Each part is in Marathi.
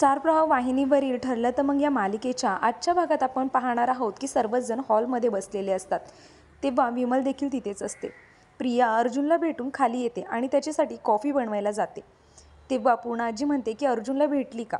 चार प्रवाह वाहिनीवरील ठरलं तर मग या मालिकेच्या आजच्या भागात आपण पाहणार आहोत की सर्वच जण हॉलमध्ये बसलेले असतात तेव्हा विमल देखील तिथेच असते प्रिया अर्जुनला भेटून खाली येते आणि त्याच्यासाठी कॉफी बनवायला जाते तेव्हा पूर्णाजी म्हणते की अर्जुनला भेटली का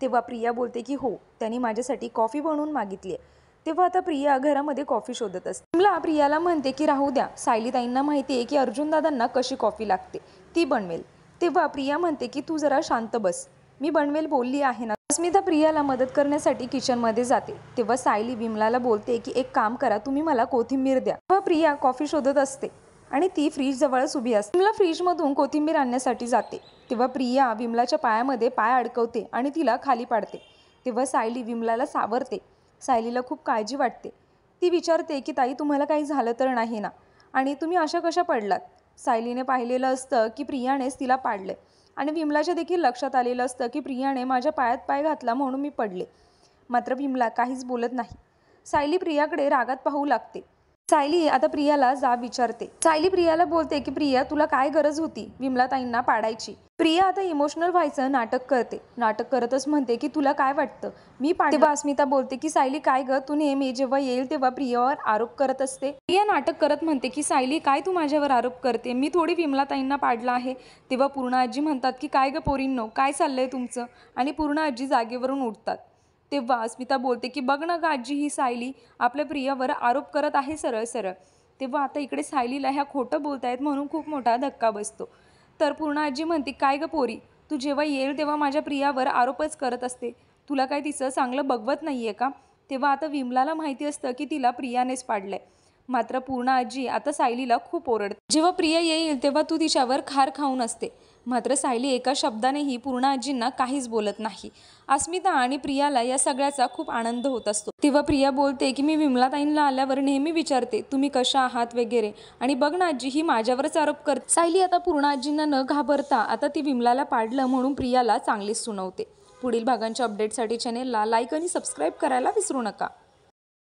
तेव्हा प्रिया बोलते की हो त्यांनी माझ्यासाठी कॉफी बनवून मागितली आहे तेव्हा आता प्रिया घरामध्ये कॉफी शोधत असते विमला प्रियाला म्हणते की राहू द्या सायलीताईंना माहिती आहे की अर्जुनदादांना कशी कॉफी लागते ती बनवेल तेव्हा प्रिया म्हणते की तू जरा शांत बस मी बनवेल बोलली आहे ना अस्मिता प्रियाला मदत करण्यासाठी किचन मध्ये जाते तेव्हा सायली विमलाला बोलते की एक काम करा तुम्ही मला कोथिंबीर द्या तेव्हा प्रिया कॉफी शोधत असते आणि ती फ्रीज जवळच उभी असते विमला फ्रीजमधून कोथिंबीर आणण्यासाठी जाते तेव्हा प्रिया विमलाच्या पायामध्ये पाय अडकवते आणि तिला खाली पाडते तेव्हा सायली विमलाला सावरते सायलीला खूप काळजी वाटते ती विचारते की ताई तुम्हाला काही झालं तर नाही ना आणि तुम्ही अशा कशा पडलात सायलीने पाहिलेलं असतं की प्रियानेच तिला पाडले आणि विमलाच्या देखील लक्षात आलेलं असतं की प्रियाने माझ्या पायात पाय घातला म्हणून मी पडले मात्र विमला काहीच बोलत नाही सायली प्रियाकडे रागात पाहू लागते सायली आता प्रियाला जाब विचारते सायली प्रियाला बोलते की प्रिया तुला काय गरज होती विमलाताईंना पाडायची प्रिया आता इमोशनल व्हायचं नाटक करते नाटक करतच म्हणते की तुला काय वाटतं मी तेव्हा अस्मिता बोलते की सायली काय ग तू नेहमी जेव्हा येईल तेव्हा प्रियावर आरोप करत असते प्रिया नाटक करत म्हणते की सायली काय तू माझ्यावर आरोप करते मी थोडी विमलाताईंना पाडला आहे तेव्हा पूर्ण आजी म्हणतात की काय ग पोरींनो काय चाललंय तुमचं आणि पूर्ण आजी जागेवरून उठतात तेव्हा अस्मिता बोलते की बघ ना गाजी ही सायली आपल्या प्रियावर आरोप करत आहे सरळ सरळ तेव्हा आता इकडे सायलीला ह्या खोटं बोलतायत म्हणून खूप मोठा धक्का बसतो तर पूर्ण आजी म्हणते काय ग पोरी तू जेव्हा येईल तेव्हा माझ्या प्रियावर आरोपच करत असते तुला काय तिचं चांगलं बघवत नाही आहे का तेव्हा आता विमलाला माहिती असतं की तिला प्रियानेच पाडलंय मात्र पूर्ण आजी आता सायलीला खूप ओरडते जेव्हा प्रिया येईल तेव्हा तू तिच्यावर खार खाऊन असते मात्र सायली एका शब्दानेही पूर्ण आजींना काहीच बोलत नाही अस्मिता आणि प्रियाला या सगळ्याचा खूप आनंद होत असतो तेव्हा प्रिया बोलते की मी विमलाताईंना आल्यावर नेहमी विचारते तुम्ही कशा आहात वगैरे आणि बघ ना आजी ही माझ्यावरच आरोप करते सायली आता पूर्ण आजींना न घाबरता आता ती विमलाला पाडलं म्हणून प्रियाला चांगलीच सुनावते पुढील भागांच्या अपडेटसाठी चॅनेलला लाईक आणि सबस्क्राईब करायला विसरू नका